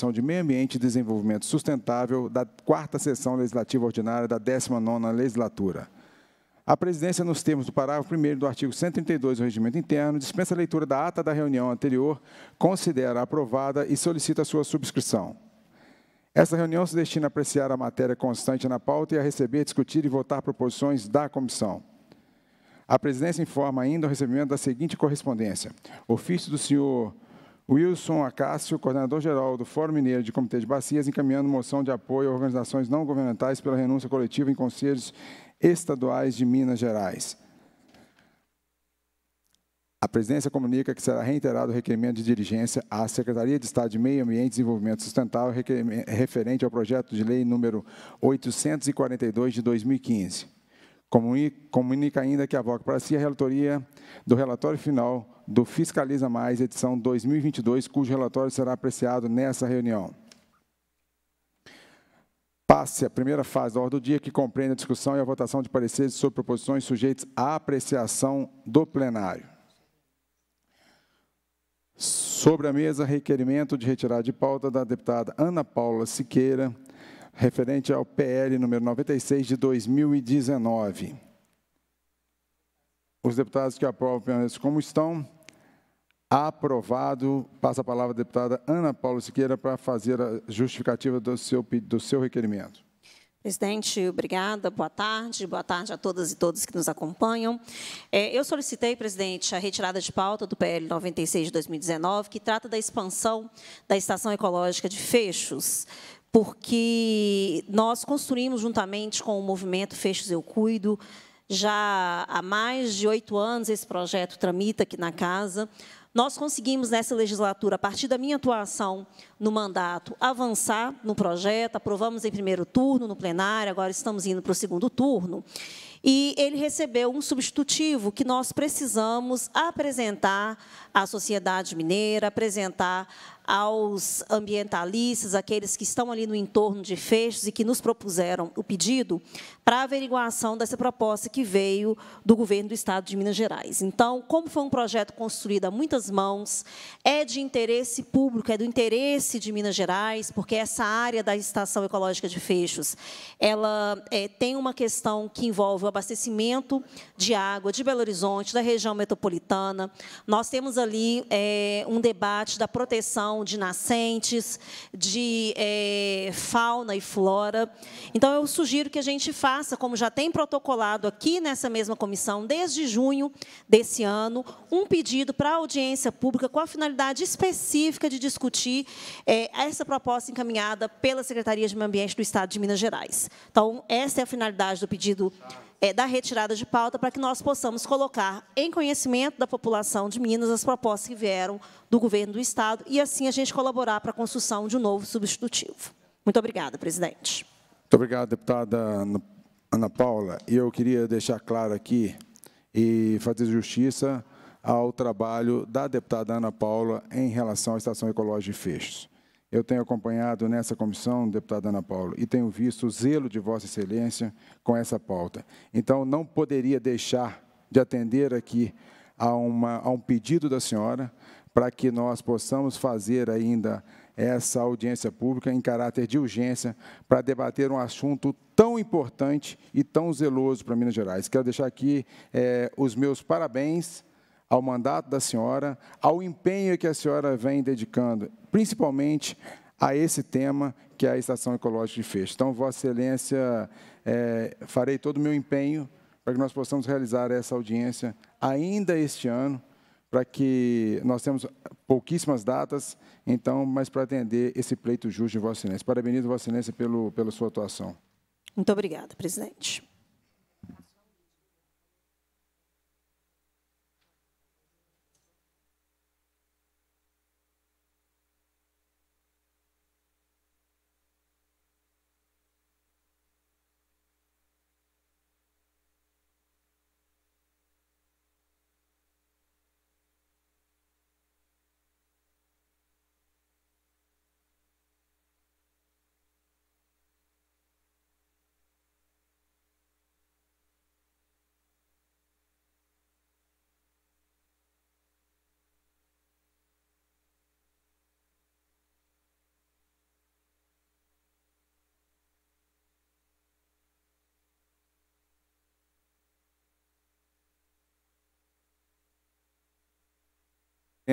Comissão de Meio Ambiente e Desenvolvimento Sustentável da quarta sessão legislativa ordinária da 19ª legislatura. A presidência, nos termos do parágrafo 1 do artigo 132 do Regimento Interno, dispensa a leitura da ata da reunião anterior, considera aprovada e solicita sua subscrição. Esta reunião se destina a apreciar a matéria constante na pauta e a receber, discutir e votar proposições da comissão. A presidência informa ainda o recebimento da seguinte correspondência. Ofício do senhor Wilson Acácio, coordenador-geral do Fórum Mineiro de Comitê de Bacias, encaminhando moção de apoio a organizações não governamentais pela renúncia coletiva em conselhos estaduais de Minas Gerais. A presidência comunica que será reiterado o requerimento de diligência à Secretaria de Estado de Meio Ambiente e Desenvolvimento Sustentável referente ao projeto de lei número 842 de 2015. Comunica ainda que avoca para si a relatoria do relatório final do Fiscaliza Mais, edição 2022, cujo relatório será apreciado nessa reunião. Passe a primeira fase da ordem do dia, que compreende a discussão e a votação de pareceres sobre proposições sujeitas à apreciação do plenário. Sobre a mesa, requerimento de retirada de pauta da deputada Ana Paula Siqueira, referente ao PL número 96 de 2019. Os deputados que aprovam como estão, aprovado. Passa a palavra à deputada Ana Paula Siqueira para fazer a justificativa do seu, do seu requerimento. Presidente, obrigada. Boa tarde. Boa tarde a todas e todos que nos acompanham. É, eu solicitei, presidente, a retirada de pauta do PL 96 de 2019, que trata da expansão da estação ecológica de Fechos, porque nós construímos juntamente com o movimento Fechos Eu Cuido, já há mais de oito anos esse projeto tramita aqui na casa. Nós conseguimos, nessa legislatura, a partir da minha atuação no mandato, avançar no projeto, aprovamos em primeiro turno no plenário, agora estamos indo para o segundo turno. E ele recebeu um substitutivo que nós precisamos apresentar à sociedade mineira, apresentar aos ambientalistas, aqueles que estão ali no entorno de fechos e que nos propuseram o pedido, para averiguação dessa proposta que veio do governo do Estado de Minas Gerais. Então, como foi um projeto construído a muitas mãos, é de interesse público, é do interesse de Minas Gerais, porque essa área da Estação Ecológica de Fechos, ela é, tem uma questão que envolve o abastecimento de água de Belo Horizonte, da região metropolitana. Nós temos ali é, um debate da proteção de nascentes, de é, fauna e flora. Então, eu sugiro que a gente faça faça, como já tem protocolado aqui nessa mesma comissão, desde junho desse ano, um pedido para audiência pública com a finalidade específica de discutir é, essa proposta encaminhada pela Secretaria de Meio Ambiente do Estado de Minas Gerais. Então, essa é a finalidade do pedido é, da retirada de pauta para que nós possamos colocar em conhecimento da população de Minas as propostas que vieram do governo do Estado e, assim, a gente colaborar para a construção de um novo substitutivo. Muito obrigada, presidente. Muito obrigado, deputada Ana Paula, e eu queria deixar claro aqui e fazer justiça ao trabalho da deputada Ana Paula em relação à Estação Ecológica de Fechos. Eu tenho acompanhado nessa comissão, deputada Ana Paula, e tenho visto o zelo de Vossa Excelência com essa pauta. Então, não poderia deixar de atender aqui a, uma, a um pedido da senhora para que nós possamos fazer ainda essa audiência pública em caráter de urgência para debater um assunto tão importante e tão zeloso para Minas Gerais. Quero deixar aqui é, os meus parabéns ao mandato da senhora, ao empenho que a senhora vem dedicando, principalmente a esse tema que é a Estação Ecológica de Feixe. Então, Vossa Excelência, é, farei todo o meu empenho para que nós possamos realizar essa audiência ainda este ano, para que nós temos pouquíssimas datas, então, mas para atender esse pleito justo de Vossa Excelência. Parabenizo Vossa Excelência pelo, pela sua atuação. Muito obrigada, presidente.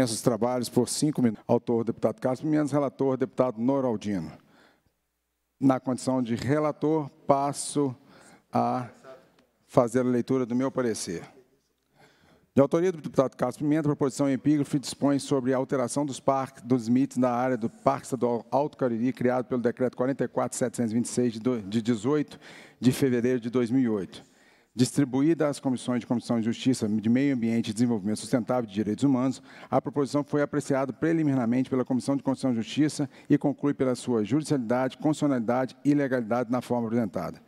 os trabalhos por cinco minutos. Autor, deputado Carlos Pimenta, relator, deputado Noraldino. Na condição de relator, passo a fazer a leitura do meu parecer. De autoria do deputado Carlos Pimenta, a proposição em epígrafe dispõe sobre a alteração dos, parques, dos limites na área do Parque Estadual Alto Cariri, criado pelo Decreto 44726, de 18 de fevereiro de 2008. Distribuída às comissões de Comissão de Justiça, de Meio Ambiente e Desenvolvimento Sustentável e de Direitos Humanos, a proposição foi apreciada preliminarmente pela Comissão de Constituição e Justiça e conclui pela sua judicialidade, constitucionalidade e legalidade na forma apresentada.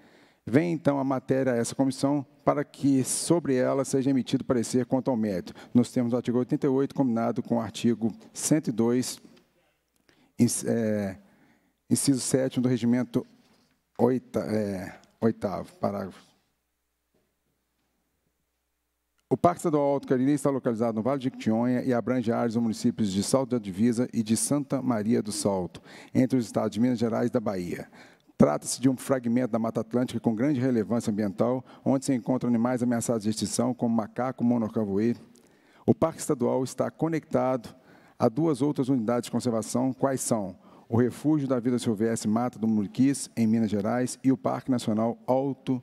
Vem, então, a matéria a essa comissão para que sobre ela seja emitido parecer quanto ao mérito, nos termos do artigo 88, combinado com o artigo 102, é, inciso 7 do regimento 8, é, 8 parágrafo o Parque Estadual Alto Cariri está localizado no Vale de Quitionha e abrange áreas dos municípios de Salto da Divisa e de Santa Maria do Salto, entre os estados de Minas Gerais e da Bahia. Trata-se de um fragmento da Mata Atlântica com grande relevância ambiental, onde se encontram animais ameaçados de extinção, como macaco, monocavoe. O Parque Estadual está conectado a duas outras unidades de conservação, quais são o Refúgio da Vida Silvestre Mata do Muriquis, em Minas Gerais, e o Parque Nacional Alto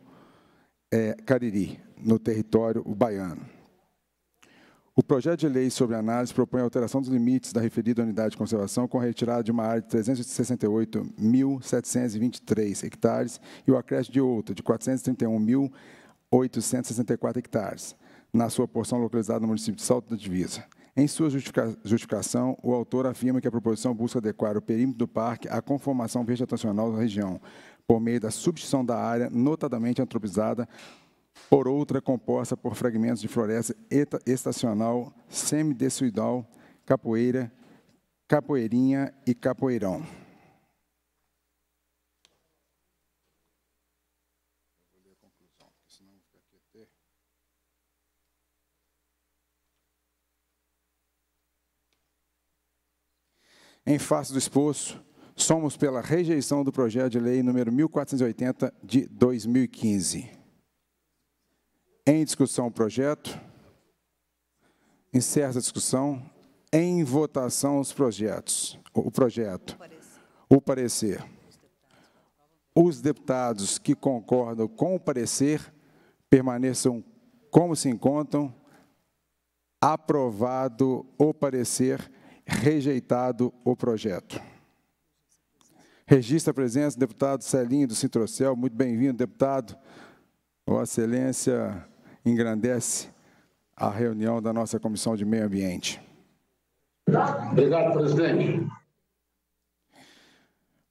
é, Cariri, no território baiano. O projeto de lei sobre análise propõe a alteração dos limites da referida unidade de conservação com a retirada de uma área de 368.723 hectares e o acréscimo de outra, de 431.864 hectares, na sua porção localizada no município de Salto da Divisa. Em sua justificação, o autor afirma que a proposição busca adequar o perímetro do parque à conformação vegetacional da região, por meio da substituição da área notadamente antropizada por outra composta por fragmentos de floresta estacional, semidecidual, capoeira, capoeirinha e capoeirão. Em face do exposto, somos pela rejeição do projeto de lei número 1480 de 2015. Em discussão o projeto. Encerra a discussão. Em votação os projetos. O projeto. O parecer. Os deputados que concordam com o parecer permaneçam como se encontram. Aprovado o parecer, rejeitado o projeto. Registra a presença do deputado Celinho do Cintrocel. Muito bem-vindo, deputado. Vossa Excelência engrandece a reunião da nossa Comissão de Meio Ambiente. Obrigado, presidente.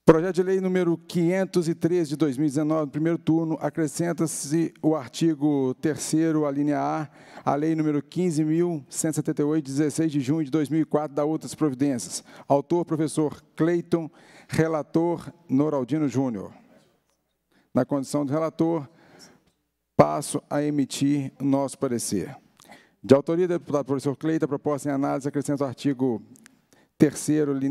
Projeto de lei número 503 de 2019, primeiro turno, acrescenta-se o artigo 3 a linha A, à lei número 15.178, 16 de junho de 2004, da outras providências. Autor, professor Cleiton, relator Noraldino Júnior. Na condição de relator, passo a emitir nosso parecer. De autoria do deputado professor Cleita, proposta em análise acrescenta o artigo 3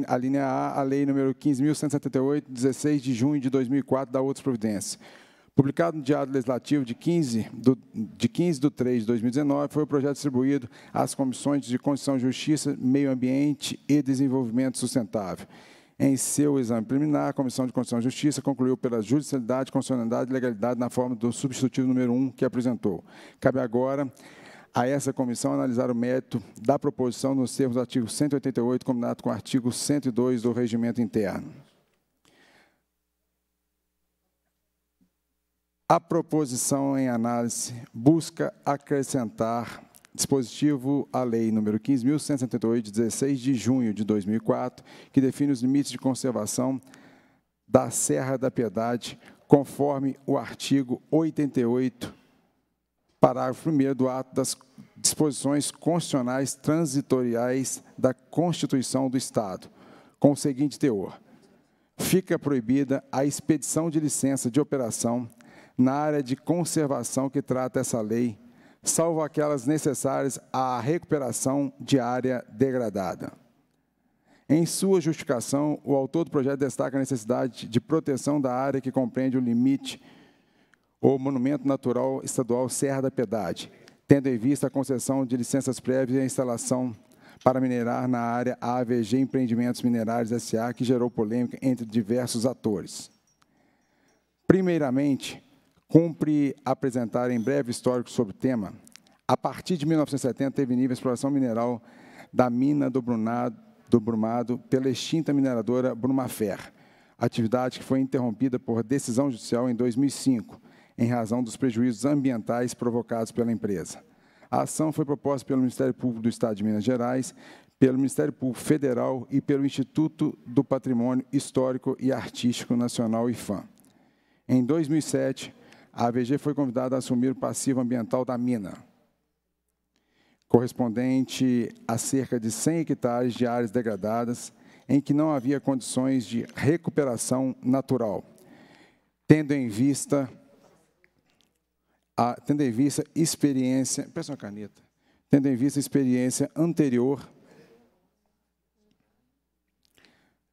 a linha A, a lei número 15.178, 16 de junho de 2004, da outras providências. Publicado no Diário Legislativo de 15, do, de 15 de 3 de 2019, foi o projeto distribuído às comissões de Constituição e Justiça, Meio Ambiente e Desenvolvimento Sustentável em seu exame preliminar, a Comissão de Constituição e Justiça concluiu pela judicialidade, constitucionalidade e legalidade na forma do substitutivo número 1 que apresentou. Cabe agora a essa comissão analisar o mérito da proposição nos termos do artigo 188, combinado com o artigo 102 do Regimento Interno. A proposição em análise busca acrescentar dispositivo à Lei nº 15.178, de 16 de junho de 2004, que define os limites de conservação da Serra da Piedade, conforme o artigo 88, parágrafo 1 do ato das disposições constitucionais transitoriais da Constituição do Estado, com o seguinte teor. Fica proibida a expedição de licença de operação na área de conservação que trata essa lei salvo aquelas necessárias à recuperação de área degradada. Em sua justificação, o autor do projeto destaca a necessidade de proteção da área que compreende o limite ou monumento natural estadual Serra da Piedade, tendo em vista a concessão de licenças prévias à instalação para minerar na área AVG Empreendimentos Minerários S.A., que gerou polêmica entre diversos atores. Primeiramente, Cumpre apresentar em breve histórico sobre o tema. A partir de 1970, teve nível a exploração mineral da mina do, Brunado, do Brumado pela extinta mineradora Brumafer, atividade que foi interrompida por decisão judicial em 2005, em razão dos prejuízos ambientais provocados pela empresa. A ação foi proposta pelo Ministério Público do Estado de Minas Gerais, pelo Ministério Público Federal e pelo Instituto do Patrimônio Histórico e Artístico Nacional, IFAM. Em 2007, a AVG foi convidada a assumir o passivo ambiental da mina, correspondente a cerca de 100 hectares de áreas degradadas, em que não havia condições de recuperação natural, tendo em vista a, tendo em vista experiência, peça uma caneta, tendo em vista experiência anterior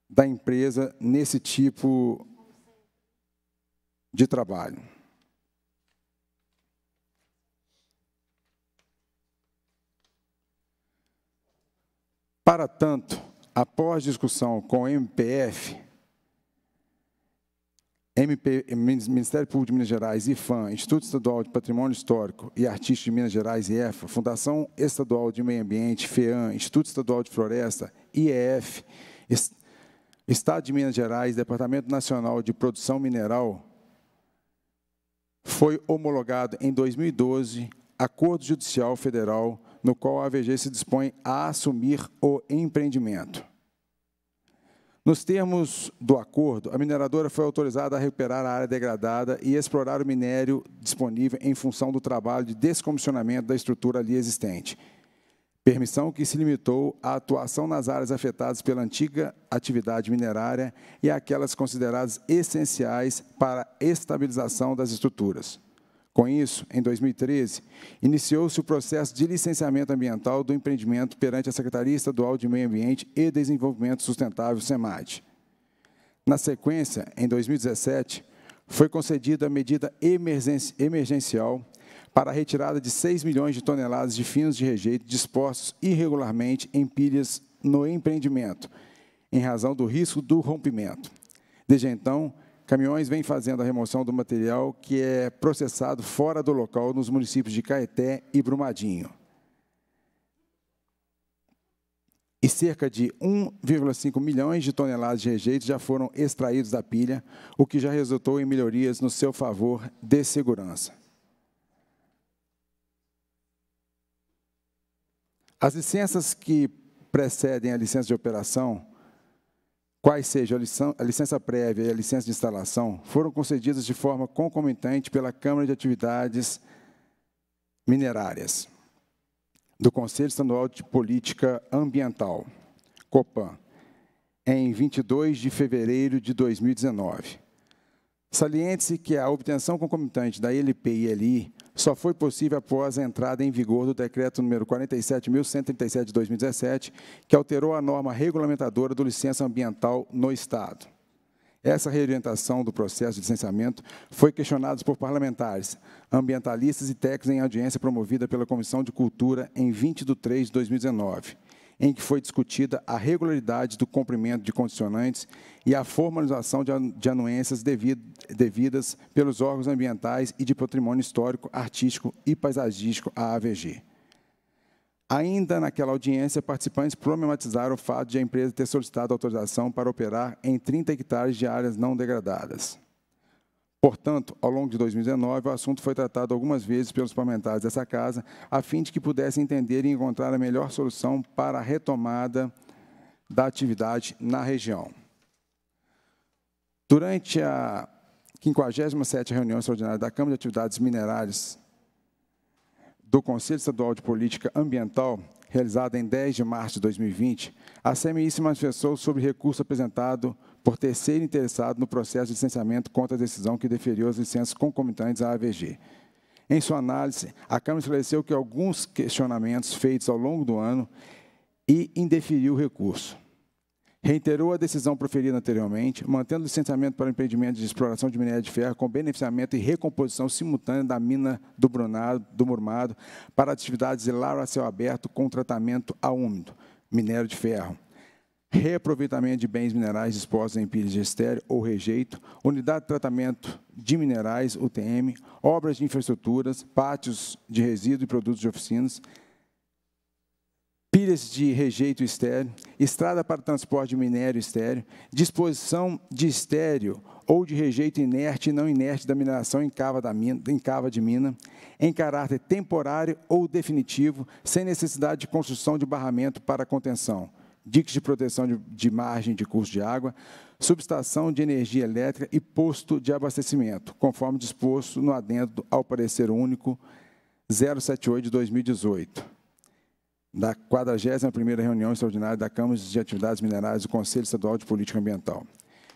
da empresa nesse tipo de trabalho. Para tanto, após discussão com o MPF, MP, Ministério Público de Minas Gerais, IFAM, Instituto Estadual de Patrimônio Histórico e Artístico de Minas Gerais, IEFA, Fundação Estadual de Meio Ambiente, FEAM, Instituto Estadual de Floresta, IEF, Estado de Minas Gerais, Departamento Nacional de Produção Mineral, foi homologado em 2012 Acordo Judicial Federal no qual a AVG se dispõe a assumir o empreendimento. Nos termos do acordo, a mineradora foi autorizada a recuperar a área degradada e explorar o minério disponível em função do trabalho de descomissionamento da estrutura ali existente. Permissão que se limitou à atuação nas áreas afetadas pela antiga atividade minerária e aquelas consideradas essenciais para a estabilização das estruturas. Com isso, em 2013, iniciou-se o processo de licenciamento ambiental do empreendimento perante a Secretaria Estadual de Meio Ambiente e Desenvolvimento Sustentável, SEMAD. Na sequência, em 2017, foi concedida a medida emergencial para a retirada de 6 milhões de toneladas de finos de rejeito dispostos irregularmente em pilhas no empreendimento, em razão do risco do rompimento. Desde então, Caminhões vem fazendo a remoção do material que é processado fora do local nos municípios de Caeté e Brumadinho. E cerca de 1,5 milhões de toneladas de rejeitos já foram extraídos da pilha, o que já resultou em melhorias no seu favor de segurança. As licenças que precedem a licença de operação quais sejam a, licença prévia e a licença de instalação, foram concedidas de forma concomitante pela Câmara de Atividades Minerárias do Conselho Estadual de Política Ambiental, COPAN, em 22 de fevereiro de 2019. Saliente-se que a obtenção concomitante da ILP e LI só foi possível após a entrada em vigor do decreto número 47.137 de 2017, que alterou a norma regulamentadora do licença ambiental no Estado. Essa reorientação do processo de licenciamento foi questionada por parlamentares, ambientalistas e técnicos em audiência promovida pela Comissão de Cultura em 20 de 3 de 2019 em que foi discutida a regularidade do cumprimento de condicionantes e a formalização de anuências devidas pelos órgãos ambientais e de patrimônio histórico, artístico e paisagístico, a AVG. Ainda naquela audiência, participantes problematizaram o fato de a empresa ter solicitado autorização para operar em 30 hectares de áreas não degradadas. Portanto, ao longo de 2019, o assunto foi tratado algumas vezes pelos parlamentares dessa casa, a fim de que pudessem entender e encontrar a melhor solução para a retomada da atividade na região. Durante a 57ª reunião extraordinária da Câmara de Atividades Minerárias do Conselho Estadual de Política Ambiental, realizada em 10 de março de 2020, a CMI se manifestou sobre recurso apresentado por ter sido interessado no processo de licenciamento contra a decisão que deferiu as licenças concomitantes à AVG. Em sua análise, a Câmara esclareceu que alguns questionamentos feitos ao longo do ano e indeferiu o recurso. Reiterou a decisão proferida anteriormente, mantendo o licenciamento para o empreendimento de exploração de minério de ferro com beneficiamento e recomposição simultânea da mina do Brunado, do Murmado, para atividades de lar a céu aberto com tratamento a úmido, minério de ferro, reaproveitamento de bens minerais dispostos em pilhas de estéreo ou rejeito, unidade de tratamento de minerais, UTM, obras de infraestruturas, pátios de resíduos e produtos de oficinas, pilhas de rejeito estéreo, estrada para transporte de minério estéreo, disposição de estéreo ou de rejeito inerte e não inerte da mineração em cava, da mina, em cava de mina, em caráter temporário ou definitivo, sem necessidade de construção de barramento para contenção diques de proteção de, de, margem de curso de água, subestação de energia elétrica e posto de abastecimento, conforme disposto no adendo ao parecer único 078 de 2018, da 41ª reunião extraordinária da Câmara de Atividades Minerais do Conselho Estadual de Política Ambiental.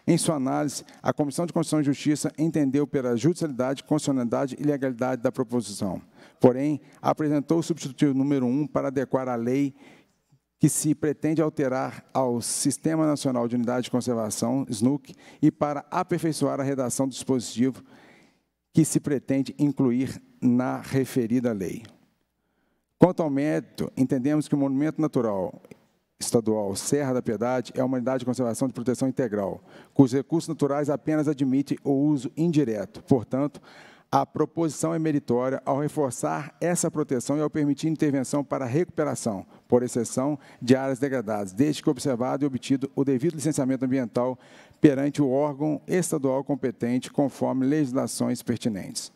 Em sua análise, a Comissão de Constituição e Justiça entendeu pela judicialidade, constitucionalidade e legalidade da proposição. Porém, apresentou o substitutivo número 1 para adequar a lei que se pretende alterar ao Sistema Nacional de Unidade de Conservação, SNUC, e para aperfeiçoar a redação do dispositivo que se pretende incluir na referida lei. Quanto ao mérito, entendemos que o Monumento Natural Estadual Serra da Piedade é uma unidade de conservação de proteção integral, cujos recursos naturais apenas admitem o uso indireto. Portanto, a proposição é meritória ao reforçar essa proteção e ao permitir intervenção para recuperação, por exceção, de áreas degradadas, desde que observado e obtido o devido licenciamento ambiental perante o órgão estadual competente, conforme legislações pertinentes.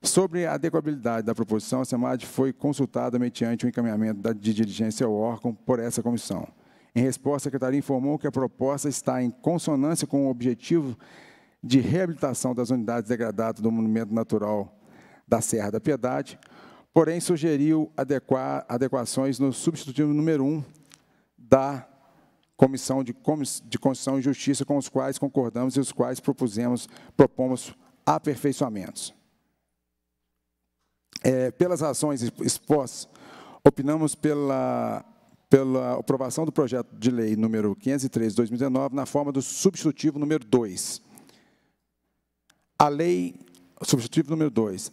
Sobre a adequabilidade da proposição, a SEMAD foi consultada mediante o encaminhamento de diligência ao órgão por essa comissão. Em resposta, a Secretaria informou que a proposta está em consonância com o objetivo de reabilitação das unidades degradadas do Monumento Natural da Serra da Piedade, porém sugeriu adequar, adequações no substitutivo número 1 um da Comissão de, de Constituição e Justiça, com os quais concordamos e os quais propusemos, propomos aperfeiçoamentos. É, pelas ações expostas, opinamos pela, pela aprovação do projeto de lei número 503 de 2019, na forma do substitutivo número 2, a lei, substitutivo número 2,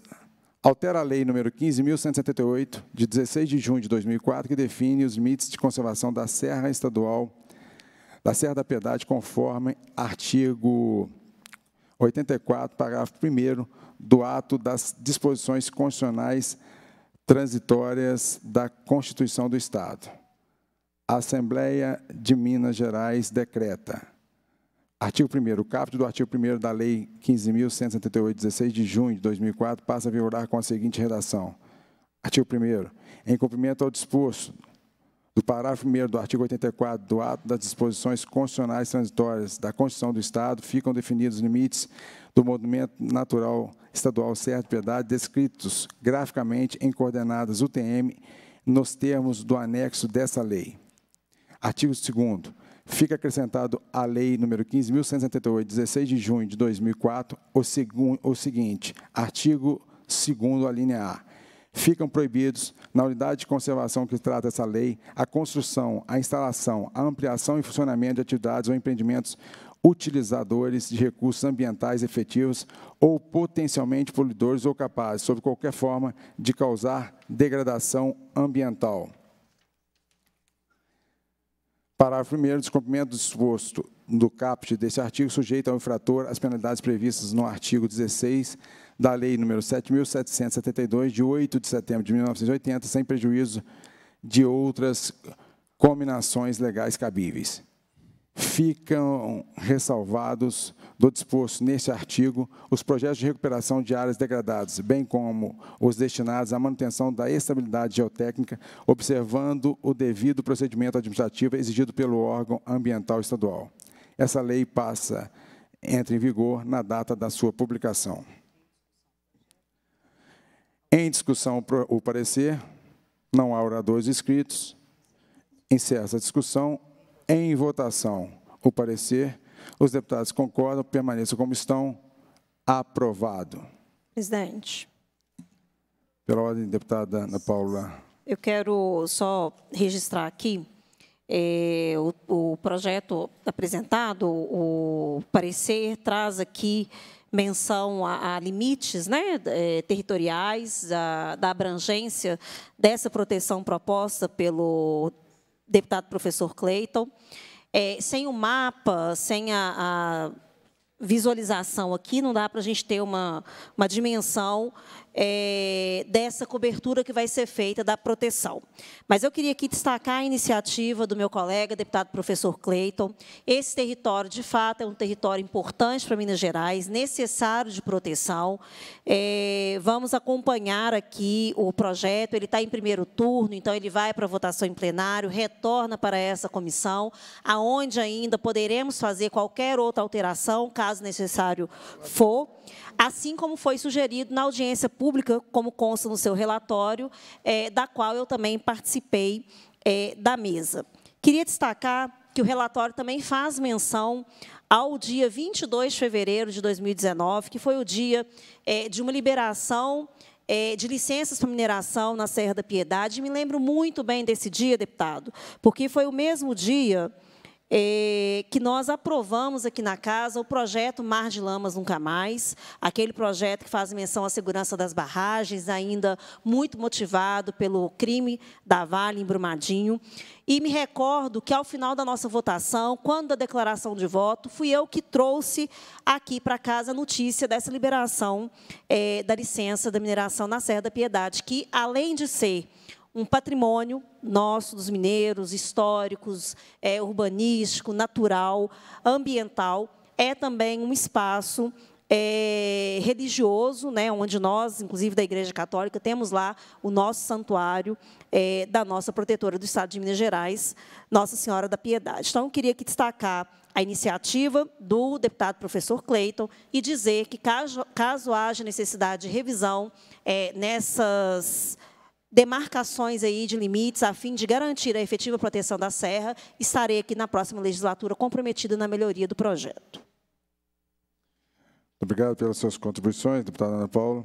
altera a lei número 15.178, de 16 de junho de 2004, que define os limites de conservação da Serra Estadual, da Serra da Piedade, conforme artigo 84, parágrafo 1 do ato das disposições constitucionais transitórias da Constituição do Estado. A Assembleia de Minas Gerais decreta Artigo 1 O caput do artigo 1 da Lei 15.178, 16 de junho de 2004, passa a vigorar com a seguinte redação. Artigo 1 Em cumprimento ao disposto do parágrafo 1 do artigo 84 do ato das disposições constitucionais transitórias da Constituição do Estado, ficam definidos os limites do monumento natural estadual Serra de Piedade, descritos graficamente em coordenadas UTM, nos termos do anexo dessa lei. Artigo 2 Fica acrescentado à Lei número 15.178, 16 de junho de 2004, o, o seguinte, artigo 2 a A. Ficam proibidos, na unidade de conservação que trata essa lei, a construção, a instalação, a ampliação e funcionamento de atividades ou empreendimentos utilizadores de recursos ambientais efetivos ou potencialmente poluidores ou capazes, sob qualquer forma, de causar degradação ambiental. Parágrafo 1 descumprimento do disposto do caput deste artigo sujeito ao infrator às penalidades previstas no artigo 16 da Lei nº 7.772, de 8 de setembro de 1980, sem prejuízo de outras combinações legais cabíveis ficam ressalvados do disposto neste artigo os projetos de recuperação de áreas degradadas, bem como os destinados à manutenção da estabilidade geotécnica, observando o devido procedimento administrativo exigido pelo órgão ambiental estadual. Essa lei passa, entra em vigor na data da sua publicação. Em discussão o parecer, não há oradores inscritos. Encerra essa discussão em votação, o parecer. Os deputados concordam, permaneçam como estão. Aprovado. Presidente. Pela ordem, deputada Ana Paula. Eu quero só registrar aqui é, o, o, projeto apresentado, o parecer traz aqui menção a, a limites né, é, territoriais, a, da abrangência dessa proteção proposta pelo deputado professor Clayton, É, sem o mapa, sem a, a visualização aqui, não dá para a gente ter uma, uma dimensão é, dessa cobertura que vai ser feita da proteção. Mas eu queria aqui destacar a iniciativa do meu colega, deputado professor Cleiton. Esse território, de fato, é um território importante para Minas Gerais, necessário de proteção. É, vamos acompanhar aqui o projeto, ele está em primeiro turno, então ele vai para votação em plenário, retorna para essa comissão, aonde ainda poderemos fazer qualquer outra alteração, caso necessário for assim como foi sugerido na audiência pública, como consta no seu relatório, é, da qual eu também participei é, da mesa. Queria destacar que o relatório também faz menção ao dia 22 de fevereiro de 2019, que foi o dia é, de uma liberação é, de licenças para mineração na Serra da Piedade. Me lembro muito bem desse dia, deputado, porque foi o mesmo dia é, que nós aprovamos aqui na casa o projeto Mar de Lamas Nunca Mais, aquele projeto que faz menção à segurança das barragens, ainda muito motivado pelo crime da Vale em Brumadinho. E me recordo que, ao final da nossa votação, quando a declaração de voto, fui eu que trouxe aqui para casa a notícia dessa liberação é, da licença da mineração na Serra da Piedade, que, além de ser um patrimônio nosso, dos mineiros, históricos, é, urbanístico, natural, ambiental, é também um espaço é, religioso, né, onde nós, inclusive da Igreja Católica, temos lá o nosso santuário é, da nossa protetora do Estado de Minas Gerais, Nossa Senhora da Piedade. Então, eu queria aqui destacar a iniciativa do deputado professor Cleiton e dizer que, caso, caso haja necessidade de revisão é, nessas demarcações aí de limites a fim de garantir a efetiva proteção da serra, estarei aqui na próxima legislatura comprometida na melhoria do projeto. obrigado pelas suas contribuições, deputada Ana Paula.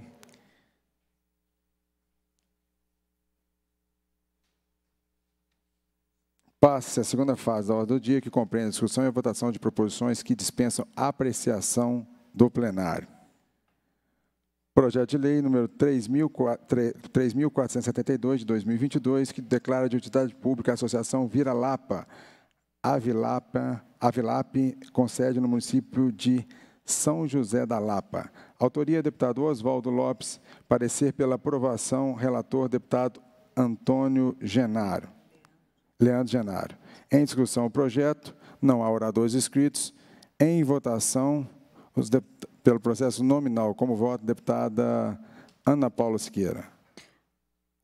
Passa a segunda fase da ordem do dia, que compreende a discussão e a votação de proposições que dispensam apreciação do plenário. Projeto de Lei número 3.472, de 2022, que declara de utilidade pública a Associação Vira Lapa, Avilapa, Avilap, com sede no município de São José da Lapa. Autoria, deputado Oswaldo Lopes, parecer pela aprovação, relator, deputado Antônio Genaro. Leandro Genaro. Em discussão o projeto, não há oradores inscritos. Em votação, os deputados pelo processo nominal, como voto, deputada Ana Paula Siqueira.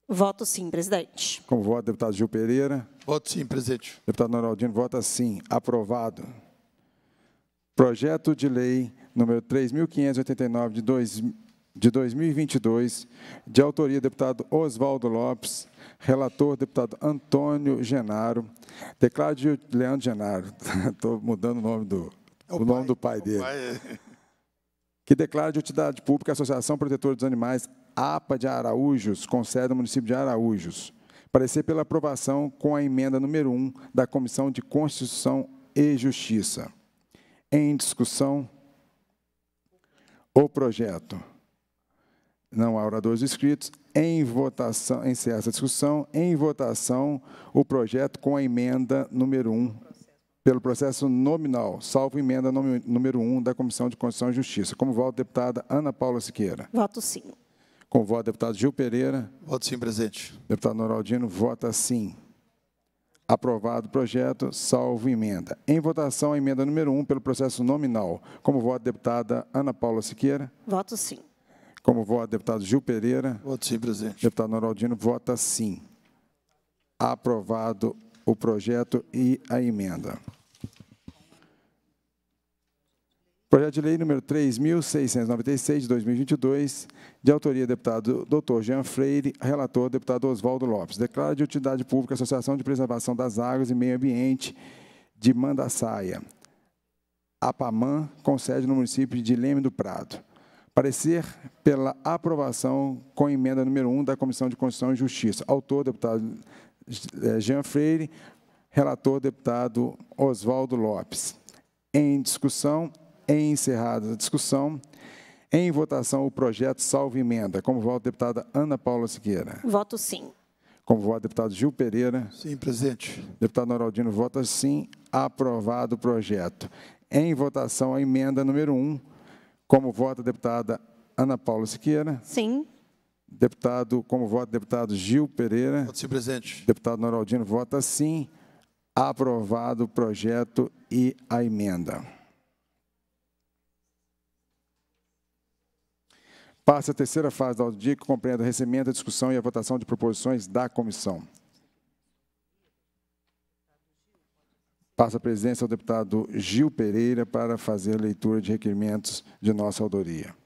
Voto sim, presidente. Como voto, deputado Gil Pereira. Voto sim, presidente. Deputado Noraldino, vota sim. Aprovado. Projeto de lei número 3.589 de de 2022, de autoria deputado Oswaldo Lopes, relator deputado Antônio Genaro, declaro de Leandro Genaro, estou mudando o nome do, é o, o pai, nome do pai é dele. Pai é que declara de utilidade pública a Associação Protetora dos Animais, APA de Araújos, com sede no município de Araújos. Parecer pela aprovação com a emenda número 1 da Comissão de Constituição e Justiça. Em discussão, o projeto. Não há oradores inscritos. Em votação, encerra essa discussão. Em votação, o projeto com a emenda número 1 pelo processo nominal, salvo emenda número 1 um da Comissão de Constituição e Justiça. Como voto, deputada Ana Paula Siqueira. Voto sim. Com voto, deputado Gil Pereira. Voto sim, presidente. Deputado Noraldino, vota sim. Aprovado o projeto, salvo emenda. Em votação, a emenda número 1 um, pelo processo nominal. Como voto, deputada Ana Paula Siqueira. Voto sim. Como voto, deputado Gil Pereira. Voto sim, presidente. Deputado Noraldino, vota sim. Aprovado o projeto e a emenda. Projeto de lei número 3.696, de 2022, de autoria do deputado Dr. Jean Freire, relator deputado Oswaldo Lopes. Declara de utilidade pública a Associação de Preservação das Águas e Meio Ambiente de Mandaçaia, APAMAN, com sede no município de Leme do Prado. Parecer pela aprovação com emenda número 1 da Comissão de Constituição e Justiça. Autor, deputado eh, Jean Freire. Relator, deputado Oswaldo Lopes. Em discussão, Encerrada a discussão. Em votação, o projeto salvo emenda. Como voto, deputada Ana Paula Siqueira? Voto sim. Como voto, deputado Gil Pereira? Sim, presidente. Deputado Noraldino vota sim. Aprovado o projeto. Em votação, a emenda número 1. Como vota, deputada Ana Paula Siqueira? Sim. Deputado, como voto, deputado Gil Pereira? Voto sim, presidente. Deputado Noraldino vota sim. Aprovado o projeto e a emenda. Passa a terceira fase da audiência que compreende o recebimento, a discussão e a votação de proposições da comissão. Passa a presidência ao deputado Gil Pereira para fazer a leitura de requerimentos de nossa autoria.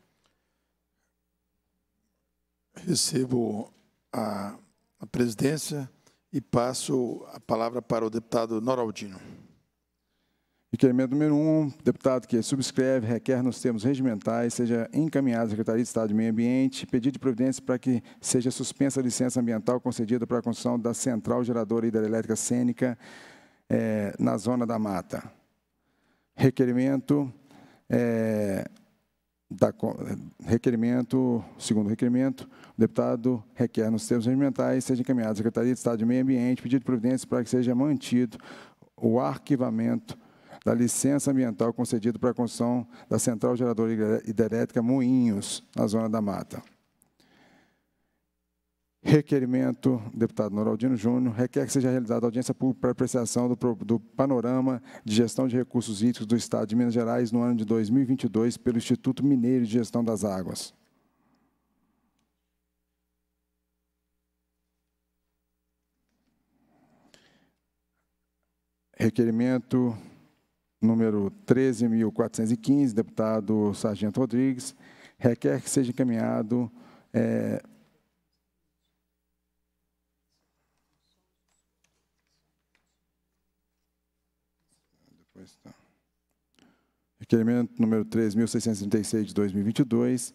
Recebo a, a presidência e passo a palavra para o deputado Noraldino. Requerimento é número 1, um, deputado que subscreve, requer nos termos regimentais, seja encaminhado à Secretaria de Estado de Meio Ambiente, pedido de providência para que seja suspensa a licença ambiental concedida para a construção da central geradora hidrelétrica cênica é, na zona da mata. Requerimento, é, da, requerimento, segundo requerimento, o deputado requer nos termos regimentais, seja encaminhado à Secretaria de Estado de Meio Ambiente, pedido de providência para que seja mantido o arquivamento da licença ambiental concedida para a construção da central geradora hidrelétrica Moinhos, na zona da mata. Requerimento, deputado Noraldino Júnior, requer que seja realizada audiência pública para apreciação do, do, panorama de gestão de recursos hídricos do Estado de Minas Gerais no ano de 2022 pelo Instituto Mineiro de Gestão das Águas. Requerimento número 13.415, deputado Sargento Rodrigues, requer que seja encaminhado é, tá. Requerimento número 3.636 de 2022,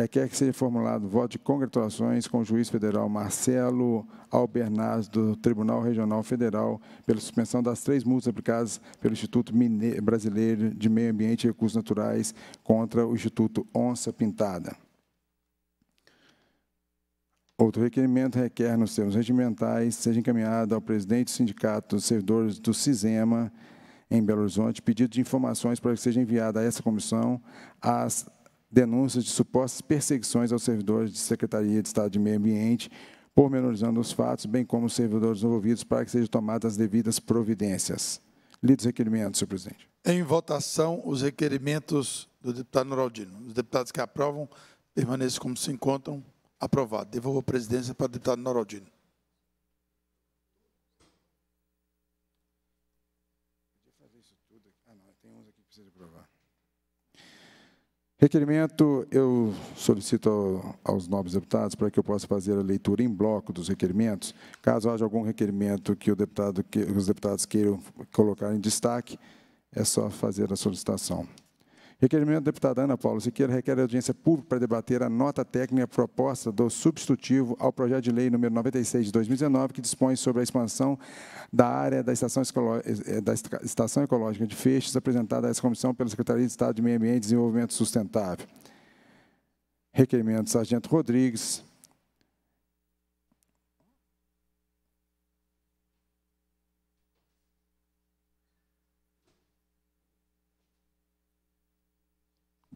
requer que seja formulado voto de congratulações com o juiz federal Marcelo Albernaz, do Tribunal Regional Federal, pela suspensão das três multas aplicadas pelo Instituto Brasileiro de Meio Ambiente e Recursos Naturais contra o Instituto Onça Pintada. Outro requerimento requer, nos termos regimentais, seja encaminhado ao presidente do Sindicato dos Servidores do CISEMA, em Belo Horizonte, pedido de informações para que seja enviada a essa comissão as denúncias de supostas perseguições aos servidores de Secretaria de Estado de Meio Ambiente, pormenorizando os fatos, bem como os servidores envolvidos, para que sejam tomadas as devidas providências. Lido os requerimentos, senhor presidente. Em votação, os requerimentos do deputado Noraldino. Os deputados que aprovam permaneçam como se encontram. Aprovado. Devolvo a presidência para o deputado Noraldino. Requerimento, eu solicito aos nobres deputados para que eu possa fazer a leitura em bloco dos requerimentos. Caso haja algum requerimento que, deputado, que os deputados queiram colocar em destaque, é só fazer a solicitação. Requerimento da deputada Ana Paula Siqueira requer audiência pública para debater a nota técnica proposta do substitutivo ao projeto de lei número 96 de 2019, que dispõe sobre a expansão da área da Estação, eh, da Estação Ecológica de Feixes, apresentada a essa comissão pela Secretaria de Estado de Meio Ambiente e Desenvolvimento Sustentável. Requerimento do Sargento Rodrigues,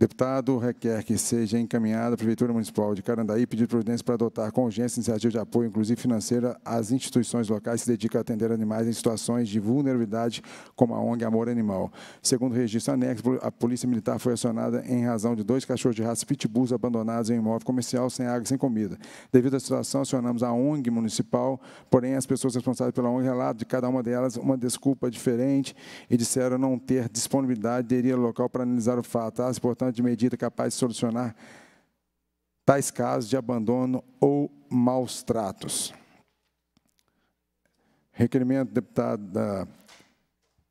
Deputado requer que seja encaminhada à Prefeitura Municipal de Carandaí pedir providência para adotar com urgência iniciativa de apoio, inclusive financeira, às instituições locais que se dedicam a atender animais em situações de vulnerabilidade, como a ONG Amor Animal. Segundo o registro anexo, a Polícia Militar foi acionada em razão de dois cachorros de raça pitbulls abandonados em um imóvel comercial sem água e sem comida. Devido à situação, acionamos a ONG municipal, porém as pessoas responsáveis pela ONG relatam de cada uma delas uma desculpa diferente e disseram não ter disponibilidade de ir ao local para analisar o fato. As, portanto, de medida capaz de solucionar tais casos de abandono ou maus tratos. Requerimento, deputada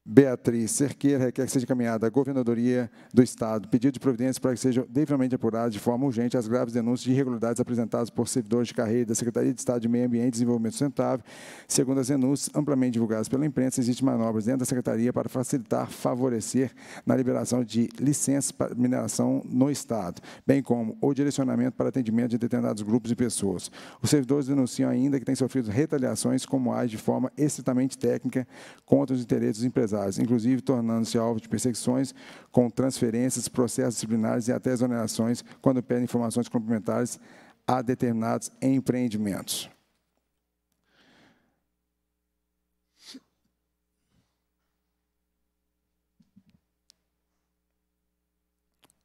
Beatriz Cerqueira requer que seja encaminhada à Governadoria do Estado pedido de providência para que sejam devidamente apuradas de forma urgente as graves denúncias de irregularidades apresentadas por servidores de carreira da Secretaria de Estado de Meio Ambiente e Desenvolvimento Sustentável. Segundo as denúncias amplamente divulgadas pela imprensa, existem manobras dentro da Secretaria para facilitar, favorecer na liberação de licenças para mineração no Estado, bem como o direcionamento para atendimento de determinados grupos de pessoas. Os servidores denunciam ainda que têm sofrido retaliações como as de forma estritamente técnica contra os interesses dos empresários áreas, inclusive tornando-se alvo de perseguições com transferências, processos disciplinares e até exonerações quando pedem informações complementares a determinados empreendimentos.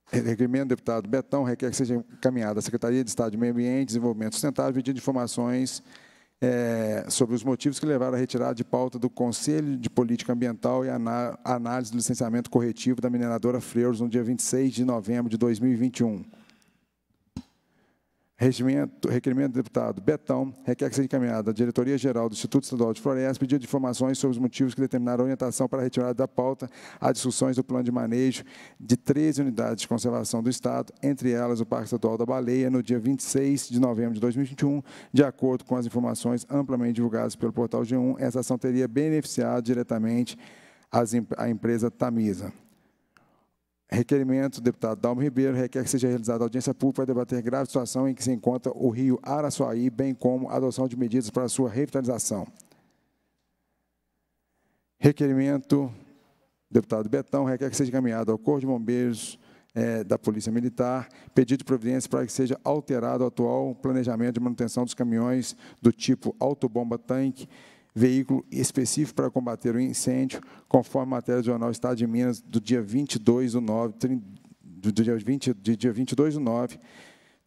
Requerimento do deputado Betão requer que seja encaminhada à Secretaria de Estado de Meio Ambiente e Desenvolvimento Sustentável pedindo de informações é, sobre os motivos que levaram à retirada de pauta do Conselho de Política Ambiental e análise do licenciamento corretivo da mineradora Fleuros no dia 26 de novembro de 2021. Regimento, requerimento do deputado Betão requer que seja encaminhada à Diretoria-Geral do Instituto Estadual de Floresta pedido de informações sobre os motivos que determinaram a orientação para a retirada da pauta as discussões do plano de manejo de 13 unidades de conservação do Estado, entre elas o Parque Estadual da Baleia, no dia 26 de novembro de 2021, de acordo com as informações amplamente divulgadas pelo portal G1, essa ação teria beneficiado diretamente as, a empresa Tamisa. Requerimento deputado Dalmo Ribeiro requer que seja realizada audiência pública para debater grave situação em que se encontra o rio Araçuaí, bem como a adoção de medidas para sua revitalização. Requerimento deputado Betão requer que seja encaminhado ao Corpo de Bombeiros é, da Polícia Militar pedido de providência para que seja alterado o atual planejamento de manutenção dos caminhões do tipo autobomba-tanque veículo específico para combater o incêndio, conforme a matéria do Jornal Estado de Minas, do dia 22 do 9, do dia, 20, do dia 22 do 9,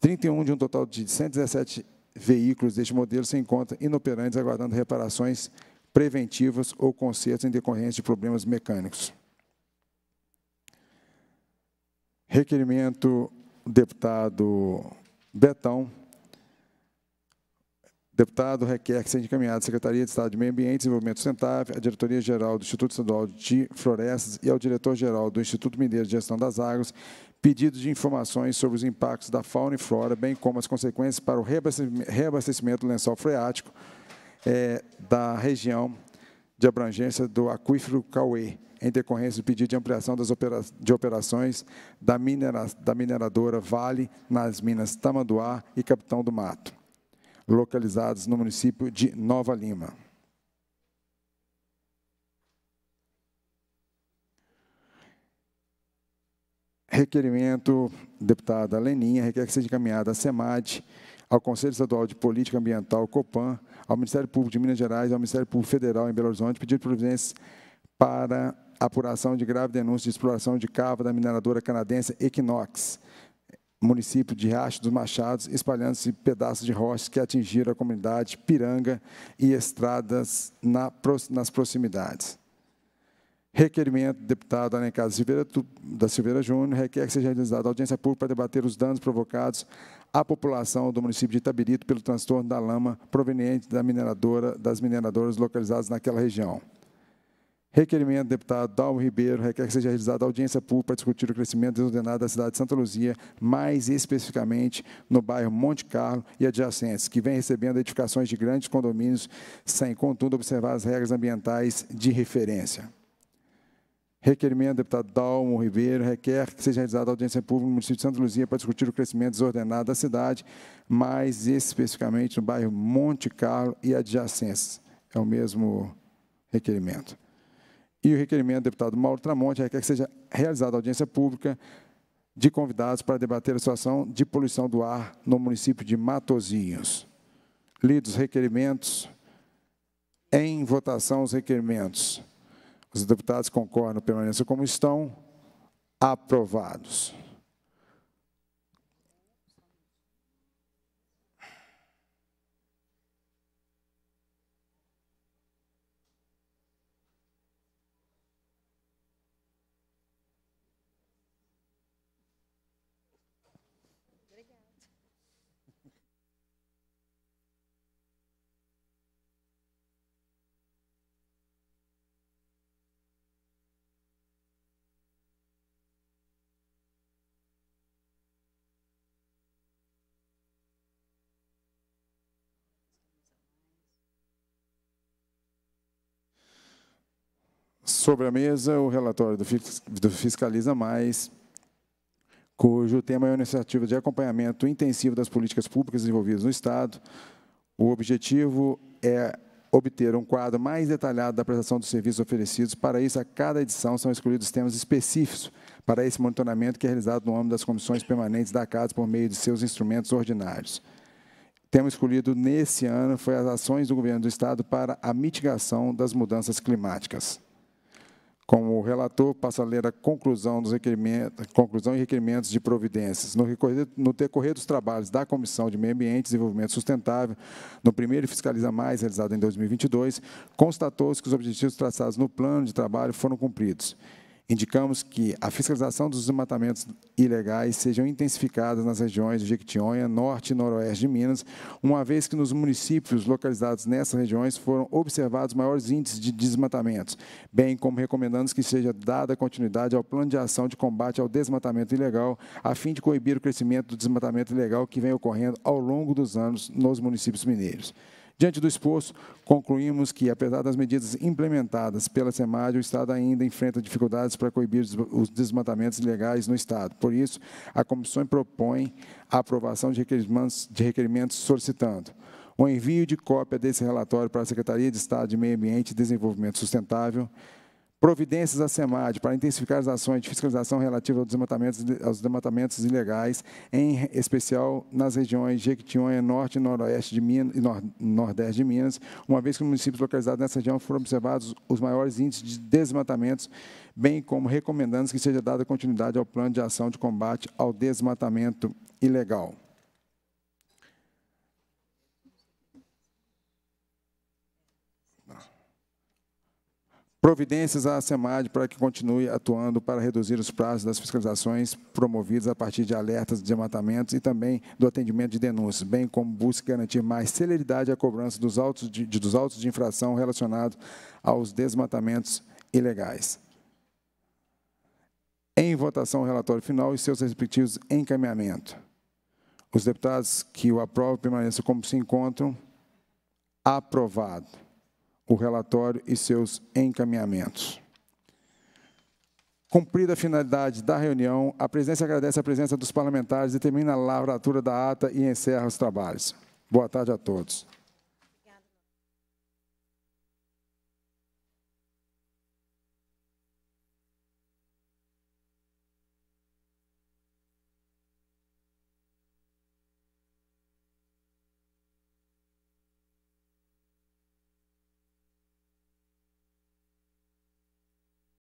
31 de um total de 117 veículos deste modelo se encontram inoperantes, aguardando reparações preventivas ou consertos em decorrência de problemas mecânicos. Requerimento do deputado Betão, Deputado requer que seja encaminhado à Secretaria de Estado de Meio Ambiente e Desenvolvimento Sustentável, à Diretoria-Geral do Instituto Estadual de Florestas e ao Diretor-Geral do Instituto Mineiro de Gestão das Águas pedidos de informações sobre os impactos da fauna e flora, bem como as consequências para o reabastecimento do lençol freático é, da região de abrangência do aquífero Cauê, em decorrência do pedido de ampliação das opera de operações da, minera da mineradora Vale nas minas Tamanduá e Capitão do Mato localizados no município de Nova Lima. Requerimento, deputada Leninha, requer que seja encaminhada à SEMAD, ao Conselho Estadual de Política Ambiental, COPAN, ao Ministério Público de Minas Gerais, ao Ministério Público Federal em Belo Horizonte, pedir providências para apuração de grave denúncia de exploração de cava da mineradora canadense Equinox município de Riacho dos Machados, espalhando-se pedaços de rochas que atingiram a comunidade Piranga e estradas na, nas proximidades. Requerimento do deputado Alencar Silveira, da Silveira Júnior requer que seja realizada audiência pública para debater os danos provocados à população do município de Itabirito pelo transtorno da lama proveniente da mineradora, das mineradoras localizadas naquela região. Requerimento do deputado Dalmo Ribeiro requer que seja realizada audiência pública para discutir o crescimento desordenado da cidade de Santa Luzia, mais especificamente no bairro Monte Carlo e adjacentes, que vem recebendo edificações de grandes condomínios sem, contudo, observar as regras ambientais de referência. Requerimento do deputado Dalmo Ribeiro requer que seja realizada audiência pública no município de Santa Luzia para discutir o crescimento desordenado da cidade, mais especificamente no bairro Monte Carlo e adjacentes. É o mesmo requerimento. E o requerimento do deputado Mauro Tramonte requer que seja realizada audiência pública de convidados para debater a situação de poluição do ar no município de Matozinhos. Lidos os requerimentos, em votação os requerimentos. Os deputados concordam, permaneçam como estão, aprovados. sobre a mesa o relatório do Fiscaliza Mais, cujo tema é a iniciativa de acompanhamento intensivo das políticas públicas desenvolvidas no Estado. O objetivo é obter um quadro mais detalhado da prestação dos serviços oferecidos. Para isso, a cada edição são escolhidos temas específicos para esse monitoramento que é realizado no âmbito das comissões permanentes da Casa por meio de seus instrumentos ordinários. Tema escolhido nesse ano foi as ações do governo do Estado para a mitigação das mudanças climáticas. Como relator, passo a ler a conclusão, dos requerimentos, conclusão e requerimentos de providências. No, recorrer, no decorrer dos trabalhos da Comissão de Meio Ambiente e Desenvolvimento Sustentável, no primeiro Fiscaliza Mais, realizado em 2022, constatou-se que os objetivos traçados no plano de trabalho foram cumpridos. Indicamos que a fiscalização dos desmatamentos ilegais sejam intensificadas nas regiões de Jequitinhonha, Norte e Noroeste de Minas, uma vez que nos municípios localizados nessas regiões foram observados maiores índices de desmatamentos, bem como recomendamos que seja dada continuidade ao plano de ação de combate ao desmatamento ilegal, a fim de coibir o crescimento do desmatamento ilegal que vem ocorrendo ao longo dos anos nos municípios mineiros. Diante do exposto, concluímos que, apesar das medidas implementadas pela SEMAD, o Estado ainda enfrenta dificuldades para coibir os desmatamentos ilegais no Estado. Por isso, a comissão propõe a aprovação de requerimentos, de requerimentos solicitando o envio de cópia desse relatório para a Secretaria de Estado de Meio Ambiente e Desenvolvimento Sustentável, Providências à SEMAD para intensificar as ações de fiscalização relativa aos desmatamentos, aos desmatamentos ilegais, em especial nas regiões Jequitinhonha, Norte e Noroeste de Minas, e Nordeste de Minas, uma vez que municípios localizados nessa região foram observados os maiores índices de desmatamentos, bem como recomendando que seja dada continuidade ao plano de ação de combate ao desmatamento ilegal. providências à SEMAD para que continue atuando para reduzir os prazos das fiscalizações promovidas a partir de alertas de desmatamentos e também do atendimento de denúncias, bem como busca garantir mais celeridade à cobrança dos autos de, dos autos de infração relacionados aos desmatamentos ilegais. Em votação, o relatório final e seus respectivos encaminhamentos. Os deputados que o aprovam permaneçam como se encontram. Aprovado o relatório e seus encaminhamentos. Cumprida a finalidade da reunião, a presidência agradece a presença dos parlamentares, determina a lavratura da ata e encerra os trabalhos. Boa tarde a todos.